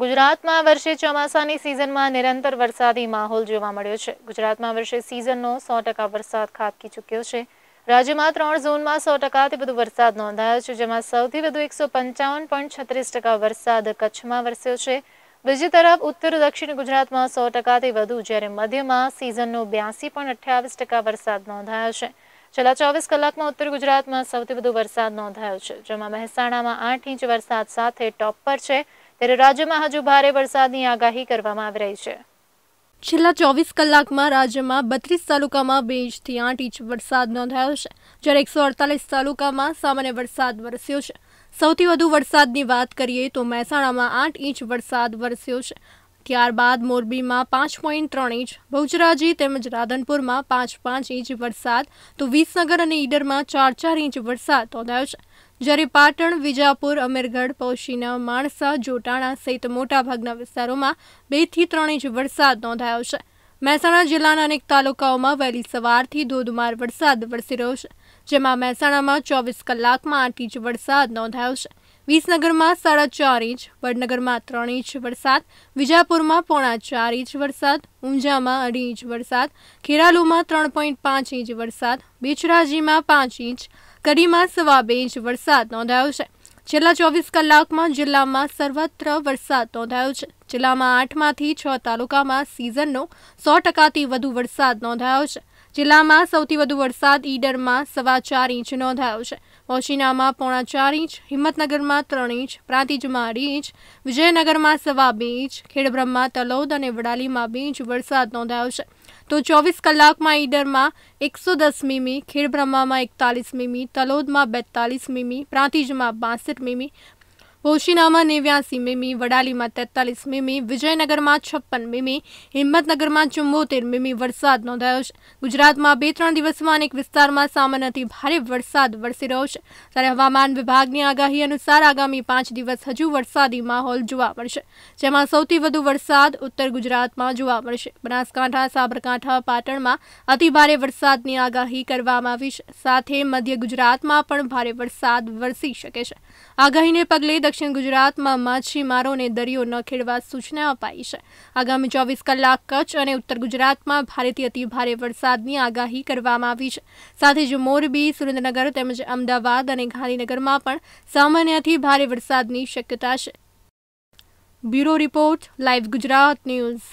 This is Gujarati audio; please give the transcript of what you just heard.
ગુજરાતમાં વર્ષે ચોમાસાની સિઝનમાં નિરંતર વરસાદી માહોલ જોવા મળ્યો છે ગુજરાતમાં વર્ષે સિઝનનો સો ટકા વરસાદ ખાબકી ચૂક્યો છે રાજ્યમાં ત્રણ ઝોનમાં સો ટકાથી વધુ વરસાદ નોંધાયો છે જેમાં સૌથી વધુ એકસો પંચાવન પોઈન્ટ છત્રીસ ટકા વરસાદ કચ્છમાં વરસ્યો છે બીજી તરફ ઉત્તર દક્ષિણ ગુજરાતમાં સો ટકાથી વધુ જ્યારે મધ્યમાં સિઝનનો બ્યાસી પોઈન્ટ અઠ્યાવીસ ટકા વરસાદ નોંધાયો છે છેલ્લા ચોવીસ કલાકમાં ઉત્તર ગુજરાતમાં સૌથી વધુ વરસાદ નોંધાયો છે જેમાં મહેસાણામાં આઠ ઇંચ વરસાદ સાથે ટોપ પર છે ત્યારે રાજ્યમાં હજુ ભારે વરસાદની આગાહી કરવામાં આવી રહી છે છેલ્લા ચોવીસ કલાકમાં રાજ્યમાં બત્રીસ તાલુકામાં બે ઇંચથી આઠ ઇંચ વરસાદ નોંધાયો છે જ્યારે એકસો અડતાલીસ તાલુકામાં સામાન્ય વરસાદ વરસ્યો છે સૌથી વધુ વરસાદની વાત કરીએ તો મહેસાણામાં આઠ ઇંચ વરસાદ વરસ્યો છે ત્યારબાદ મોરબીમાં પાંચ પોઈન્ટ ત્રણ ઇંચ બહુચરાજી તેમજ રાધનપુરમાં પાંચ પાંચ ઇંચ વરસાદ તો વિસનગર અને ઈડરમાં ચાર ચાર ઇંચ વરસાદ નોંધાયો છે જ્યારે પાટણ વિજાપુર અમીરગઢ પૌશીના માણસા જોટાણા સહિત મોટાભાગના વિસ્તારોમાં બેથી ત્રણ ઇંચ વરસાદ નોંધાયો છે મહેસાણા જિલ્લાના અનેક તાલુકાઓમાં વહેલી સવારથી ધોધમાર વરસાદ વરસી રહ્યો છે જેમાં મહેસાણામાં ચોવીસ કલાકમાં આઠ ઇંચ વરસાદ નોંધાયો છે વિસનગરમાં સાડા ચાર ઇંચ વડનગરમાં ત્રણ ઇંચ વરસાદ વિજાપુરમાં પોણા ચાર ઇંચ વરસાદ ઊંઝામાં અઢી ઇંચ વરસાદ ખેરાલુમાં ત્રણ પોઈન્ટ પાંચ ઇંચ વરસાદ બેચરાજીમાં પાંચ ઇંચ કડીમાં સવા બે ઇંચ વરસાદ નોંધાયો છે છેલ્લા ચોવીસ કલાકમાં જિલ્લામાં સર્વત્ર વરસાદ નોંધાયો છે જિલ્લામાં આઠમાંથી છ તાલુકામાં સિઝનનો સો ટકાથી વધુ વરસાદ નોંધાયો છે જિલ્લામાં સૌથી વધુ વરસાદ ઈડરમાં સવા ચાર ઇંચ નોંધાયો છે ઓશીનામાં પોણા ચાર ઇંચ હિંમતનગરમાં ત્રણ ઇંચ પ્રાંતિજમાં અઢી ઇંચ વિજયનગરમાં સવા બે ઇંચ ખેડબ્રહ્મમાં તલોદ અને વડાલીમાં બે ઇંચ વરસાદ નોંધાયો છે તો ચોવીસ કલાકમાં ઈડરમાં એકસો દસ મીમી ખેડબ્રહ્મામાં એકતાલીસ મીમી તલોદમાં બેતાલીસ મીમી પ્રાંતિજમાં બાસઠ મીમી પોશીનામાં નેવ્યાસી મીમી વડાલીમાં તેતાલીસ મીમી વિજયનગરમાં છપ્પન મીમી હિંમતનગરમાં ચુમ્મોતેર મીમી વરસાદ નોંધાયો છે ગુજરાતમાં બે ત્રણ દિવસમાં અનેક વિસ્તારમાં સામાન્યથી ભારે વરસાદ વરસી રહ્યો છે ત્યારે હવામાન વિભાગની આગાહી અનુસાર આગામી પાંચ દિવસ હજુ વરસાદી માહોલ જોવા મળશે જેમાં સૌથી વધુ વરસાદ ઉત્તર ગુજરાતમાં જોવા મળશે બનાસકાંઠા સાબરકાંઠા પાટણમાં અતિભારે વરસાદની આગાહી કરવામાં આવી છે સાથે મધ્ય ગુજરાતમાં પણ ભારે વરસાદ વરસી શકે છે આગાહીને પગલે દક્ષિણ ગુજરાતમાં માછીમારોને દરિયો ન ખેડવા સૂચના અપાઈ છે આગામી ચોવીસ કલાક કચ્છ અને ઉત્તર ગુજરાતમાં ભારેથી અતિભારે વરસાદની આગાહી કરવામાં આવી છે સાથે જ મોરબી સુરેન્દ્રનગર તેમજ અમદાવાદ અને ગાંધીનગરમાં પણ સામાન્યથી ભારે વરસાદની શક્યતા છે bureau report live Gujarat news